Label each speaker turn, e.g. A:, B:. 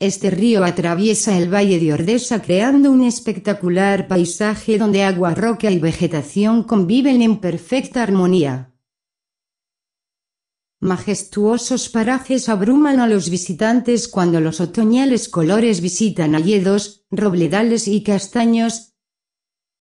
A: Este río atraviesa el valle de Ordesa creando un espectacular paisaje donde agua, roca y vegetación conviven en perfecta armonía. Majestuosos parajes abruman a los visitantes cuando los otoñales colores visitan hayedos, robledales y castaños,